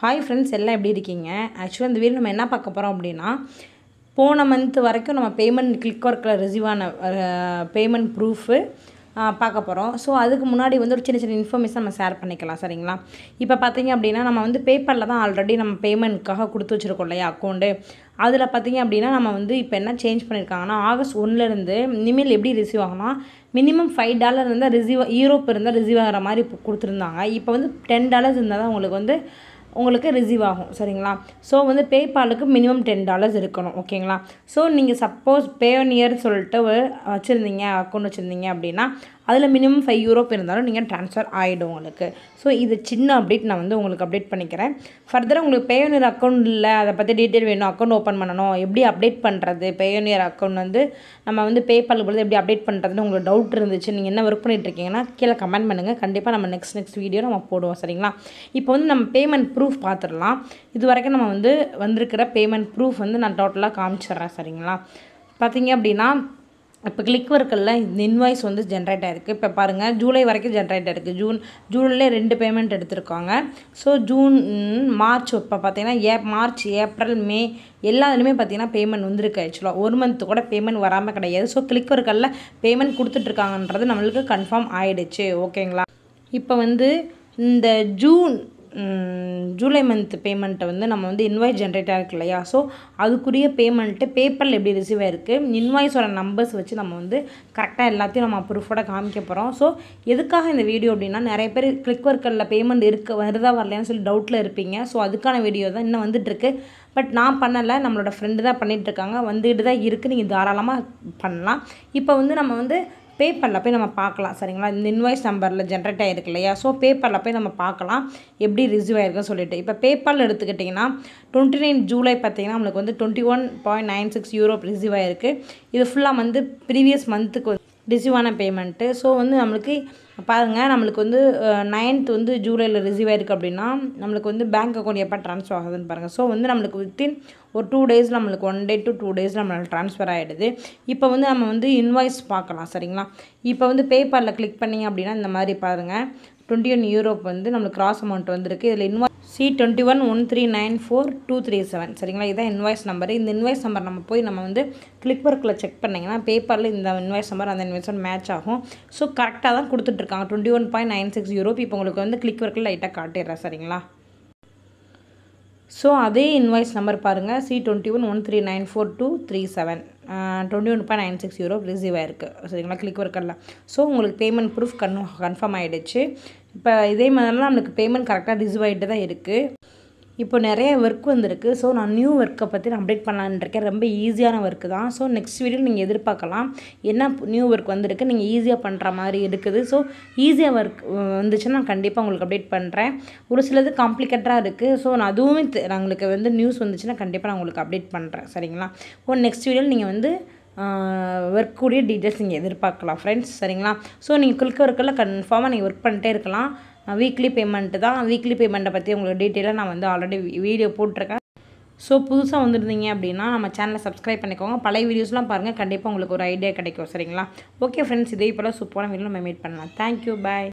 hi friends எல்லாம் எப்படி இருக்கீங்க ஆக்சுவலாக இந்த வீடு நம்ம என்ன பார்க்க போகிறோம் அப்படின்னா போன மந்த் வரைக்கும் நம்ம பேமெண்ட் கிளிக் ஒர்க்கில் ரிசீவ் ஆன பேமெண்ட் ப்ரூஃபு பார்க்க போகிறோம் ஸோ அதுக்கு முன்னாடி வந்து ஒரு சின்ன சின்ன இன்ஃபர்மேஷன் நம்ம ஷேர் பண்ணிக்கலாம் சரிங்களா இப்போ பார்த்தீங்க அப்படின்னா நம்ம வந்து பேப்பரில் தான் ஆல்ரெடி நம்ம பேமெண்ட்காக கொடுத்து வச்சுருக்கோம் இல்லையா அக்கௌண்ட்டு அதில் பார்த்தீங்க அப்படின்னா நம்ம வந்து இப்போ என்ன சேஞ்ச் பண்ணியிருக்காங்கன்னா ஆகஸ்ட் ஒன்லேருந்து இனிமேல் எப்படி ரிசீவ் ஆகணும் மினிமம் ஃபைவ் டாலர் இருந்தால் ரிசீவ் யூரோப் இருந்தால் ரிசீவ் ஆகிற மாதிரி கொடுத்துருந்தாங்க இப்போ வந்து டென் டாலர்ஸ் இருந்தால் தான் உங்களுக்கு வந்து உங்களுக்கு ரிசீவ் ஆகும் சரிங்களா ஸோ வந்து பேபாலுக்கு மினிமம் டென் டாலர்ஸ் இருக்கணும் ஓகேங்களா ஸோ நீங்கள் சப்போஸ் பேனியர் சொல்லிட்டு வச்சுருந்தீங்க அக்கௌண்ட் வச்சுருந்தீங்க அப்படின்னா அதில் மினிமம் ஃபைவ் யூரோ இருந்தாலும் நீங்கள் ட்ரான்ஸ்ஃபர் ஆகிடும் உங்களுக்கு ஸோ இது சின்ன அப்டேட் நான் வந்து உங்களுக்கு அப்டேட் பண்ணிக்கிறேன் ஃபர்தராக உங்களுக்கு பேயோனியர் அக்கௌண்ட் இல்லை அதை பற்றி டீட்டெயில் வேணும் அக்கௌண்ட் ஓப்பன் பண்ணணும் எப்படி அப்டேட் பண்ணுறது பேயோனியர் அக்கௌண்ட் வந்து நம்ம வந்து பேபால் போகிறது எப்படி அப்டேட் பண்ணுறதுன்னு உங்களுக்கு டவுட் இருந்துச்சு நீங்கள் என்ன ஒர்க் பண்ணிகிட்டு இருக்கீங்கன்னா கீழே கமெண்ட் பண்ணுங்கள் கண்டிப்பாக நம்ம நெக்ஸ்ட் நெக்ஸ்ட் வீடியோ நம்ம போடுவோம் சரிங்களா இப்போ வந்து நம்ம பேமெண்ட் ப்ரூஃப் பார்த்துடலாம் இது வரைக்கும் நம்ம வந்து வந்திருக்கிற பேமெண்ட் ப்ரூஃப் வந்து நான் டோட்டலாக காமிச்சிட்றேன் சரிங்களா பார்த்தீங்க அப்படின்னா இப்போ கிளிக் ஒர்க்கில் இந்த இன்வாய்ஸ் வந்து ஜென்ரேட் ஆகிருக்கு இப்போ பாருங்கள் ஜூலை வரைக்கும் ஜென்ரேட் ஆகிருக்கு ஜூன் ஜூன்லேயே ரெண்டு பேமெண்ட் எடுத்திருக்காங்க ஸோ ஜூன் மார்ச் இப்போ பார்த்தீங்கன்னா ஏ மார்ச் ஏப்ரல் மே எல்லாத்துலேயுமே பார்த்திங்கன்னா பேமெண்ட் வந்திருக்கு ஆக்சுவலாக ஒரு மந்த்து கூட பேமெண்ட் வராமல் கிடையாது ஸோ கிளிக் ஒர்க்கில் பேமெண்ட் கொடுத்துட்ருக்காங்கன்றது நம்மளுக்கு கன்ஃபார்ம் ஆகிடுச்சு ஓகேங்களா இப்போ வந்து இந்த ஜூன் ஜூலை மந்த் பேமெண்ட்டை வந்து நம்ம வந்து இன்வாய்ஸ் ஜென்ரேட் ஆகிருக்கு இல்லையா ஸோ அதுக்குரிய பேமெண்ட்டு பேப்பரில் எப்படி ரிசீவ் ஆகிருக்கு இன்வாய்ஸோட நம்பர்ஸ் வச்சு நம்ம வந்து கரெக்டாக எல்லாத்தையும் நம்ம ப்ரூஃபோட காமிக்க போகிறோம் ஸோ எதுக்காக இந்த வீடியோ அப்படின்னா நிறைய பேர் கிளிக் ஒர்க்கரில் பேமெண்ட் இருக்க வருதா வரலையான்னு சொல்லி டவுட்டில் இருப்பீங்க ஸோ அதுக்கான வீடியோ தான் இன்னும் வந்துட்டுருக்கு பட் நான் பண்ணலை நம்மளோட ஃப்ரெண்டு தான் பண்ணிகிட்ருக்காங்க வந்துக்கிட்டு தான் இருக்குது நீங்கள் தாராளமாக பண்ணலாம் இப்போ வந்து நம்ம வந்து பேப்பரில் போய் நம்ம பார்க்கலாம் சரிங்களா இந்த இன்வாய்ஸ் நம்பரில் ஜென்ரேட் ஆகிருக்கு இல்லையா ஸோ பேப்பரில் போய் நம்ம பார்க்கலாம் எப்படி ரிசீவ் ஆகிருக்குன்னு சொல்லிட்டு இப்போ பேப்பரில் எடுத்துக்கிட்டிங்கன்னா டுவெண்ட்டி நைன் ஜூலை பார்த்தீங்கன்னா நம்மளுக்கு வந்து twenty one point nine six euro receive ஆகிருக்கு இது ஃபுல்லாக வந்து ப்ரீவியஸ் மந்த்துக்கு ரிசீவான பேமெண்ட்டு ஸோ வந்து நம்மளுக்கு பாருங்கள் நம்மளுக்கு வந்து நைன்த் வந்து ஜூலையில் ரிசீவ் ஆகிருக்கு அப்படின்னா நம்மளுக்கு வந்து பேங்க் அக்கௌண்ட் எப்போ ட்ரான்ஸ்ஃபர் ஆகுதுன்னு பாருங்கள் ஸோ வந்து நம்மளுக்கு வித்தின் ஒரு டூ டேஸ் நம்மளுக்கு one day to two days நம்மளுக்கு ட்ரான்ஸ்ஃபர் ஆகிடுது இப்போ வந்து நம்ம வந்து இன்வாய்ஸ் பார்க்கலாம் சரிங்களா இப்போ வந்து பேப்பரில் கிளிக் பண்ணிங்க அப்படின்னா இந்த மாதிரி பாருங்கள் டுவெண்ட்டி ஒன் யூரோப் வந்து நம்மளுக்கு கிராஸ் அமௌண்ட் வந்துருக்கு இதில் invoice C twenty one one three nine four two three seven சரிங்களா இதுதான் இன்வாய்ஸ் நம்பர் இந்த இன்வாய்ஸ் நம்பர் நம்ம போய் நம்ம வந்து கிளிக் ஒர்க்கில் செக் பண்ணிங்கன்னா பேப்பரில் இந்த இன்வாய்ஸ் நம்பர் அந்த இன்வாய்ஸ் மேட்ச் ஆகும் ஸோ கரெக்டாக தான் கொடுத்துட்ருக்காங்க twenty one point nine six Europe இப்போ உங்களுக்கு வந்து கிளிக் ஒர்க்கில் லைட்டாக காட்டிடுறேன் சரிங்களா ஸோ அதே இன்வாய்ஸ் நம்பர் பாருங்கள் C twenty one one three nine four two three seven twenty one point nine six euro receive ஆயிருக்கு சரிங்களா கிளிக் ஒர்க்கெல்லாம் ஸோ உங்களுக்கு பேமெண்ட் ப்ரூஃப் கன் கன்ஃபார்ம் ஆகிடுச்சு இப்போ இதே மாதிரிலாம் நம்மளுக்கு பேமெண்ட் கரெக்டாக ரிசீவ் ஆகிட்டு தான் இருக்குது இப்போ நிறைய ஒர்க் வந்திருக்கு ஸோ நான் நியூ ஒர்க்கை பற்றி நான் அப்டேட் பண்ணலான் இருக்கேன் ரொம்ப ஈஸியான ஒர்க்கு தான் ஸோ நெக்ஸ்ட் வீடியோ நீங்கள் எதிர்பார்க்கலாம் என்ன நியூ ஒர்க் வந்திருக்கு நீங்கள் ஈஸியாக பண்ணுற மாதிரி இருக்குது ஸோ ஈஸியாக ஒர்க் வந்துச்சுன்னா நான் கண்டிப்பாக உங்களுக்கு அப்டேட் பண்ணுறேன் ஒரு சிலது காம்ப்ளிகேட்டடாக இருக்குது ஸோ நான் அதுவுமே உங்களுக்கு வந்து நியூஸ் வந்துச்சுன்னா கண்டிப்பாக நான் உங்களுக்கு அப்டேட் பண்ணுறேன் சரிங்களா ஓ நெக்ஸ்ட் வீடியோவில் நீங்கள் வந்து ஒர்க்குடைய டீட்டெயில்ஸ் நீங்கள் எதிர்பார்க்கலாம் ஃப்ரெண்ட்ஸ் சரிங்களா ஸோ நீங்கள் குறுக்க ஒர்க்கில் கன்ஃபார்மாக நீங்கள் ஒர்க் பண்ணிட்டே இருக்கலாம் வீக்லி பேமெண்ட்டு தான் வீக்லி பேமெண்ட்டை பற்றி உங்களுக்கு டீட்டெயிலாக நான் வந்து ஆல்ரெடி வீடியோ போட்டிருக்கேன் ஸோ புதுசாக வந்திருந்தீங்க அப்படின்னா நம்ம சேனலை சப்ஸ்கிரைப் பண்ணிக்கோங்க பழைய வீடியோஸ்லாம் பாருங்கள் கண்டிப்பாக உங்களுக்கு ஒரு ஐடியா கிடைக்கும் சரிங்களா ஓகே ஃப்ரெண்ட்ஸ் இதே போல் சூப்பரான வீடியோ நம்ம மீட் பண்ணலாம் தேங்க்யூ பாய்